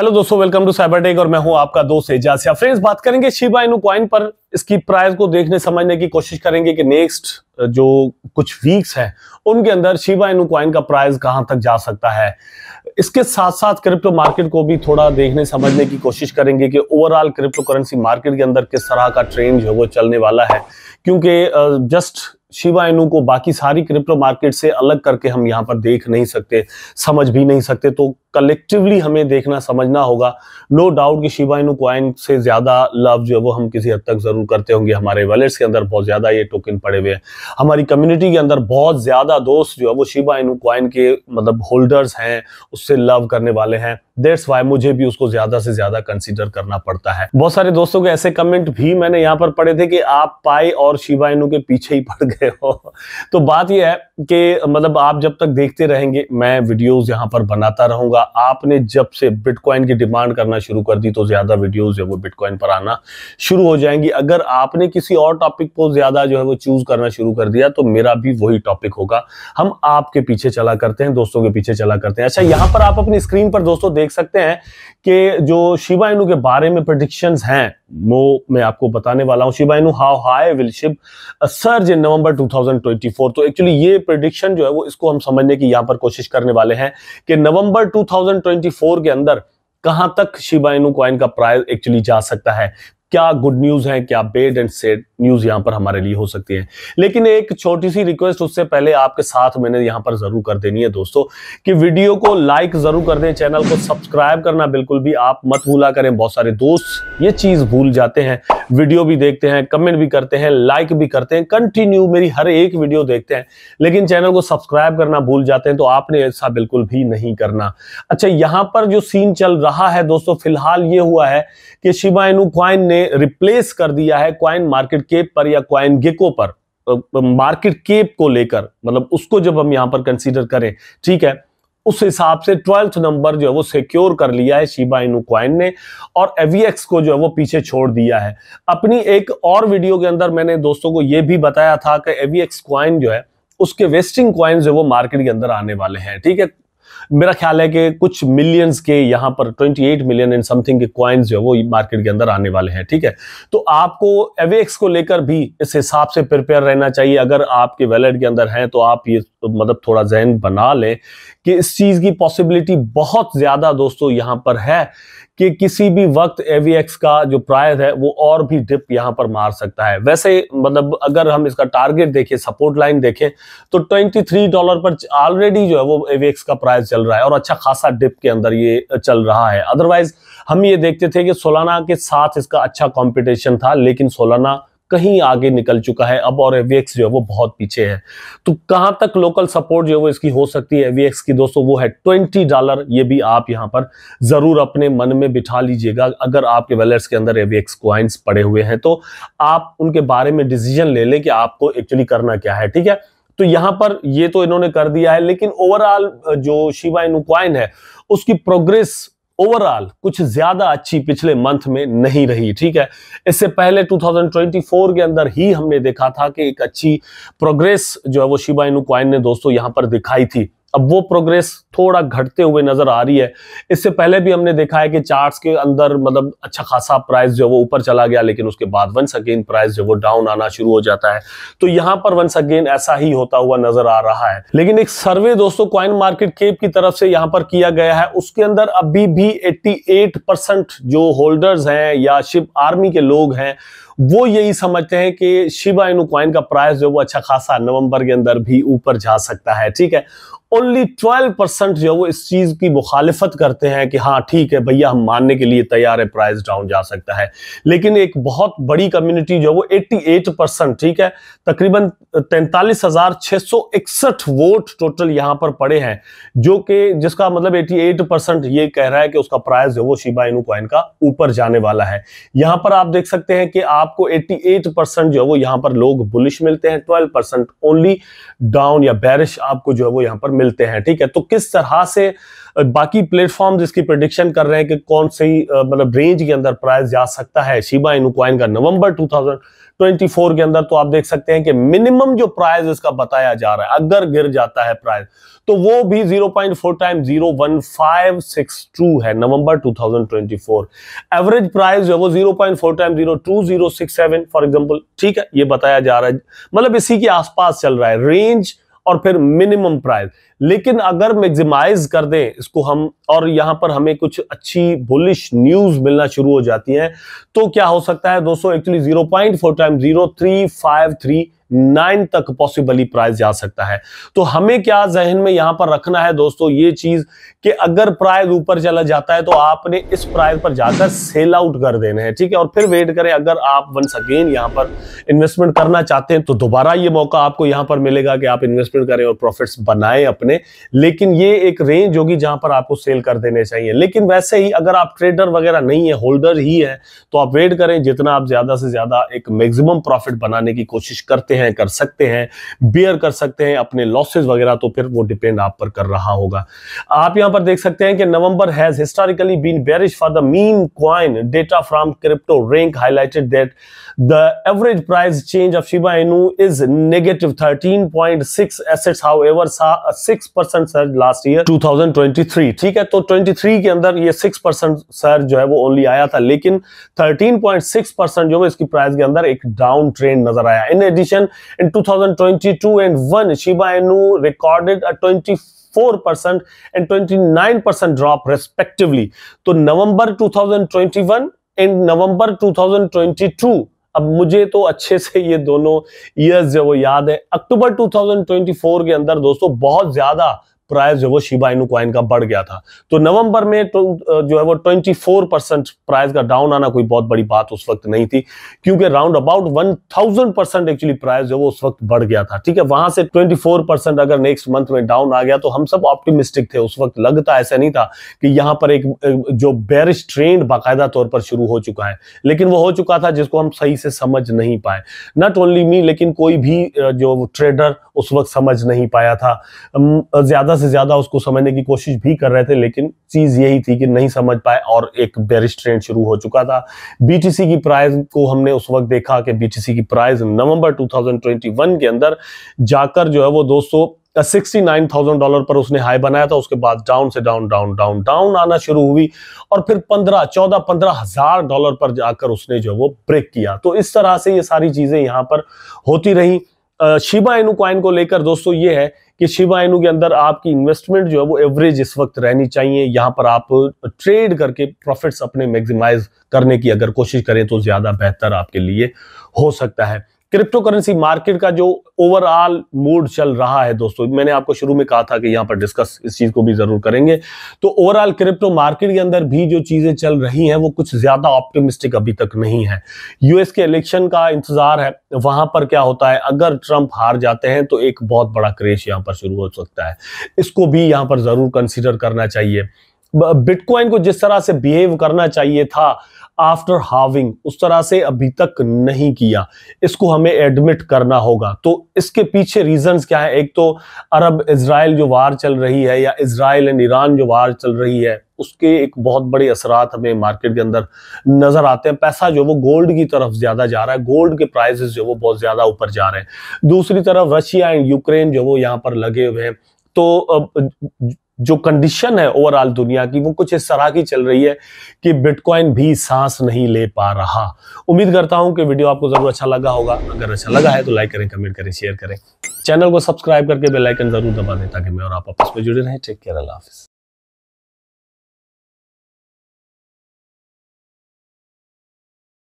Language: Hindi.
हेलो दोस्तों वेलकम टू साइबर टेक और मैं हूं आपका दोस्त एजासिया फ्रेंड्स बात करेंगे शिबा इनू कॉइन पर इसकी प्राइस को देखने समझने की कोशिश करेंगे कि नेक्स्ट जो कुछ वीक्स हैं उनके अंदर शिबा इनू कॉइन का प्राइस कहां तक जा सकता है इसके साथ साथ क्रिप्टो मार्केट को भी थोड़ा देखने समझने की कोशिश करेंगे कि ओवरऑल क्रिप्टो करेंसी मार्केट के अंदर किस तरह का ट्रेंड जो वो चलने वाला है क्योंकि जस्ट शिवा इनू को बाकी सारी क्रिप्टो मार्केट से अलग करके हम यहाँ पर देख नहीं सकते समझ भी नहीं सकते तो कलेक्टिवली हमें देखना समझना होगा नो डाउट कि शिवा इनू क्वाइन से ज़्यादा लव जो है वो हम किसी हद तक ज़रूर करते होंगे हमारे वॉलेट्स के अंदर बहुत ज़्यादा ये टोकन पड़े हुए हैं हमारी कम्युनिटी के अंदर बहुत ज़्यादा दोस्त जो है वो शिवा इनू क्वाइन के मतलब होल्डर्स हैं उससे लव करने वाले हैं देट्स वाई मुझे भी उसको ज़्यादा से ज़्यादा कंसिडर करना पड़ता है बहुत सारे दोस्तों के ऐसे कमेंट भी मैंने यहाँ पर पढ़े थे कि आप पाए और शिवा इनू के पीछे ही पड़ गए रहे हो तो बात यह है कि मतलब आप जब तक देखते रहेंगे मैं वीडियोस यहां पर बनाता रहूंगा आपने जब से बिटकॉइन की डिमांड करना शुरू कर दी तो ज्यादा वीडियोस जो है वो बिटकॉइन पर आना शुरू हो जाएंगी अगर आपने किसी और टॉपिक को ज्यादा जो है वो चूज करना शुरू कर दिया तो मेरा भी वही टॉपिक होगा हम आपके पीछे चला करते हैं दोस्तों के पीछे चला करते हैं अच्छा यहां पर आप अपनी स्क्रीन पर दोस्तों देख सकते हैं कि जो शिवाइनू के बारे में प्रडिक्शन हैं वो मैं आपको बताने वाला हूँ Shiba Inu how high will SHIB surge in November November 2024 तो एक्चुअली ये प्रडिक्शन जो है वो इसको हम समझने की यहाँ पर कोशिश करने वाले हैं कि नवंबर 2024 के अंदर कहां तक शिबा इनू कॉइन का प्राइस एक्चुअली जा सकता है क्या गुड न्यूज है क्या बेड एंड सेड न्यूज यहाँ पर हमारे लिए हो सकती है लेकिन एक छोटी सी रिक्वेस्ट उससे पहले आपके साथ मैंने यहां पर जरूर कर देनी है दोस्तों कि वीडियो को लाइक जरूर कर दें चैनल को सब्सक्राइब करना बिल्कुल भी आप मत भूला करें बहुत सारे दोस्त ये चीज भूल जाते हैं वीडियो भी देखते हैं कमेंट भी करते हैं लाइक भी करते हैं कंटिन्यू मेरी हर एक वीडियो देखते हैं लेकिन चैनल को सब्सक्राइब करना भूल जाते हैं तो आपने ऐसा बिल्कुल भी नहीं करना अच्छा यहां पर जो सीन चल रहा है दोस्तों फिलहाल ये हुआ है कि शिवाइनु क्वाइन ने रिप्लेस कर दिया है क्वाइन मार्केट केप पर या क्वाइन गेको पर मार्केट केप को लेकर मतलब उसको जब हम यहां पर कंसीडर करें ठीक है उस हिसाब से ट्वेल्थ नंबर जो है वो सिक्योर कर लिया है शिबा इनू क्वाइन ने और एवीएक्स e को जो है वो पीछे छोड़ दिया है अपनी एक और वीडियो के अंदर मैंने दोस्तों को ये भी बताया था कि एवीएक्स क्वाइन e जो है उसके वेस्टिंग क्वाइन जो है वो मार्केट के अंदर आने वाले हैं ठीक है मेरा ख्याल है कि कुछ मिलियंस के यहां पर 28 मिलियन एंड समथिंग के क्वाइंस जो है वो मार्केट के अंदर आने वाले हैं ठीक है तो आपको एवेक्स को लेकर भी इस हिसाब से प्रिपेयर रहना चाहिए अगर आपके वैलेट के अंदर हैं तो आप ये तो मतलब थोड़ा जहन बना लें कि इस चीज़ की पॉसिबिलिटी बहुत ज़्यादा दोस्तों यहां पर है कि किसी भी वक्त एवीएक्स का जो प्राइस है वो और भी डिप यहां पर मार सकता है वैसे मतलब अगर हम इसका टारगेट देखें सपोर्ट लाइन देखें तो 23 डॉलर पर ऑलरेडी जो है वो एवीएक्स का प्राइस चल रहा है और अच्छा खासा डिप के अंदर ये चल रहा है अदरवाइज हम ये देखते थे कि सोलाना के साथ इसका अच्छा कॉम्पिटिशन था लेकिन सोलाना कहीं आगे निकल चुका है अब और एवीएक्स जो है वो बहुत पीछे है तो कहां तक लोकल सपोर्ट जो है वो इसकी हो सकती है एवीएक्स की दोस्तों वो है ट्वेंटी डॉलर ये भी आप यहां पर जरूर अपने मन में बिठा लीजिएगा अगर आपके वेलर्स के अंदर एवीएक्स क्वाइंस पड़े हुए हैं तो आप उनके बारे में डिसीजन ले लें कि आपको एक्चुअली करना क्या है ठीक है तो यहां पर ये तो इन्होंने कर दिया है लेकिन ओवरऑल जो शिवाइन क्वाइन है उसकी प्रोग्रेस ओवरऑल कुछ ज्यादा अच्छी पिछले मंथ में नहीं रही ठीक है इससे पहले 2024 के अंदर ही हमने देखा था कि एक अच्छी प्रोग्रेस जो है वो शिबाइन क्वाइन ने दोस्तों यहां पर दिखाई थी अब वो प्रोग्रेस थोड़ा घटते हुए नजर आ रही है इससे पहले भी हमने देखा है कि चार्ट्स के अंदर मतलब अच्छा खासा प्राइस जो है वो ऊपर चला गया लेकिन उसके बाद वंस अगेन प्राइस जो वो डाउन आना शुरू हो जाता है तो यहां पर वंस अगेन ऐसा ही होता हुआ नजर आ रहा है लेकिन एक सर्वे दोस्तों क्वाइन मार्केट केप की तरफ से यहां पर किया गया है उसके अंदर अभी भी एट्टी जो होल्डर्स हैं या शिप आर्मी के लोग हैं वो यही समझते हैं कि शिबा इनु क्वाइन का प्राइस जो है वो अच्छा खासा नवंबर के अंदर भी ऊपर जा सकता है ठीक है ओनली ट्वेल्व परसेंट जो है वो इस चीज की मुखालिफत करते हैं कि हाँ ठीक है भैया हम मानने के लिए तैयार है प्राइस डाउन जा सकता है लेकिन एक बहुत बड़ी कम्युनिटी जो है वो 88 परसेंट ठीक है तकरीबन तैंतालीस हजार छह सौ इकसठ वोट टोटल यहां पर पड़े हैं जो कि जिसका मतलब 88 परसेंट ये कह रहा है कि उसका प्राइस जो है वो शिबा इनू का ऊपर जाने वाला है यहां पर आप देख सकते हैं कि आप आपको 88 परसेंट जो है वो यहां पर लोग बुलिश मिलते हैं 12 परसेंट ओनली डाउन या बैरिश आपको जो है वो यहां पर मिलते हैं ठीक है तो किस तरह से बाकी प्लेटफॉर्म इसकी प्रडिक्शन कर रहे हैं कि कौन सी मतलब रेंज के अंदर प्राइस जा सकता है शिबा इनुक्वाइन का नवंबर 2000 24 के अंदर तो आप देख सकते हैं कि मिनिमम जो प्राइस इसका बताया जा रहा है अगर गिर जाता है प्राइस तो वो भी 0.4 टाइम 01562 है नवंबर 2024 एवरेज प्राइस जो है वो 0.4 टाइम 02067 फॉर एग्जांपल ठीक है ये बताया जा रहा है मतलब इसी के आसपास चल रहा है रेंज और फिर मिनिमम प्राइस लेकिन अगर मैग्जिमाइज कर दें इसको हम और यहां पर हमें कुछ अच्छी बुलिश न्यूज मिलना शुरू हो जाती है तो क्या हो सकता है दोस्तों actually zero point four time zero three five three nine तक पॉसिबली प्राइस जा सकता है तो हमें क्या जहन में यहां पर रखना है दोस्तों ये चीज कि अगर प्राइस ऊपर चला जाता है तो आपने इस प्राइस पर जाकर सेल आउट कर देने हैं ठीक है और फिर वेट करें अगर आप वंस अगेन यहां पर इन्वेस्टमेंट करना चाहते हैं तो दोबारा ये मौका आपको यहां पर मिलेगा कि आप इन्वेस्टमेंट करें और प्रॉफिट्स बनाएं अपने करने लेकिन ये एक रेंज होगी जहां पर आपको सेल कर देने चाहिए लेकिन वैसे ही अगर आप ट्रेडर वगैरह नहीं है होल्डर ही है तो आप वेट करें जितना आप ज्यादा से ज्यादा एक मैक्सिमम प्रॉफिट बनाने की कोशिश करते हैं कर सकते हैं बियर कर सकते हैं अपने लॉसेज वगैरह तो फिर वो डिपेंड आप पर कर रहा होगा आप यहां पर देख सकते हैं कि नवंबर has historically been bearish for the meme coin data from crypto rank highlighted that the average price change of is negative thirteen point six assets however six six percent sir last year 2023 ठीक है तो 23 के अंदर ये सिक्स परसेंट सर जो है वो ओनली आया था लेकिन 13.6 परसेंट जो है इसकी प्राइस के अंदर एक डाउन ट्रेंड नजर आया in addition in 2022 and one Shiba Inu recorded a 24 percent and 29 percent drop तो नवंबर 2021 एंड नवंबर 2022 अब मुझे तो अच्छे से ये दोनों ईयर्स जो वो याद है अक्टूबर 2024 के अंदर दोस्तों बहुत ज्यादा प्राइस जो वो शिबा इनू क्वाइन का बढ़ गया था तो नवंबर में तो जो है वो 24 परसेंट प्राइस का डाउन आना कोई बहुत बड़ी बात उस वक्त नहीं थी क्योंकि round about 1000 percent actually price जो वो उस वक्त बढ़ गया था ठीक है वहां से 24 परसेंट अगर नेक्स्ट मंथ में डाउन आ गया तो हम सब ऑप्टिमिस्टिक थे उस वक्त लगता ऐसा नहीं था कि यहाँ पर एक जो बैरिश ट्रेंड बाकायदा तौर पर शुरू हो चुका है लेकिन वो हो चुका था जिसको हम सही से समझ नहीं पाए नॉट ओनली मी लेकिन कोई भी जो ट्रेडर उस वक्त समझ नहीं पाया था ज़्यादा से ज़्यादा उसको समझने की कोशिश भी कर रहे थे लेकिन चीज़ यही थी कि नहीं समझ पाए और एक बेरिश ट्रेंड शुरू हो चुका था बीटीसी की प्राइज को हमने उस वक्त देखा कि बीटीसी की प्राइज नवंबर 2021 के अंदर जाकर जो है वो दोस्तों सिक्सटी नाइन थाउजेंड डॉलर पर उसने हाई बनाया था उसके बाद डाउन से डाउन डाउन डाउन डाउन आना शुरू हुई और फिर पंद्रह चौदह पंद्रह हजार डॉलर पर जाकर उसने जो वो ब्रेक किया तो इस तरह से ये सारी चीजें यहां पर होती रही शिबा एनू कॉइन को लेकर दोस्तों ये है कि शिबा एनु के अंदर आपकी इन्वेस्टमेंट जो है वो एवरेज इस वक्त रहनी चाहिए यहाँ पर आप ट्रेड करके प्रॉफिट्स अपने मैक्सिमाइज करने की अगर कोशिश करें तो ज्यादा बेहतर आपके लिए हो सकता है क्रिप्टो करेंसी मार्केट का जो ओवरऑल मूड चल रहा है दोस्तों मैंने आपको शुरू में कहा था कि यहाँ पर डिस्कस इस चीज को भी जरूर करेंगे तो ओवरऑल क्रिप्टो मार्केट के अंदर भी जो चीजें चल रही हैं वो कुछ ज्यादा ऑप्टिमिस्टिक अभी तक नहीं है यूएस के इलेक्शन का इंतजार है वहां पर क्या होता है अगर ट्रंप हार जाते हैं तो एक बहुत बड़ा क्रेश यहाँ पर शुरू हो सकता है इसको भी यहाँ पर जरूर कंसिडर करना चाहिए बिटकॉइन को जिस तरह से बिहेव करना चाहिए था आफ्टर हाविंग उस तरह से अभी तक नहीं किया इसको हमें एडमिट करना होगा तो इसके पीछे रीजंस क्या है एक तो अरब इसराइल जो वार चल रही है या इसराइल एंड ईरान जो वार चल रही है उसके एक बहुत बड़े असरात हमें मार्केट के अंदर नज़र आते हैं पैसा जो वो गोल्ड की तरफ ज़्यादा जा रहा है गोल्ड के प्राइसेस जो वो बहुत ज़्यादा ऊपर जा रहे हैं दूसरी तरफ रशिया एंड यूक्रेन जो वो यहाँ पर लगे हुए हैं तो जो कंडीशन है ओवरऑल दुनिया की वो कुछ इस तरह की चल रही है कि बिटकॉइन भी सांस नहीं ले पा रहा उम्मीद करता हूं कि वीडियो आपको जरूर अच्छा लगा होगा अगर अच्छा लगा है तो लाइक करें कमेंट करें शेयर करें चैनल को सब्सक्राइब करके बेलाइकन जरूर दबा दें ताकि मैं और आप आपस में जुड़े रहें टेक केयर अल्लाह हाफिज़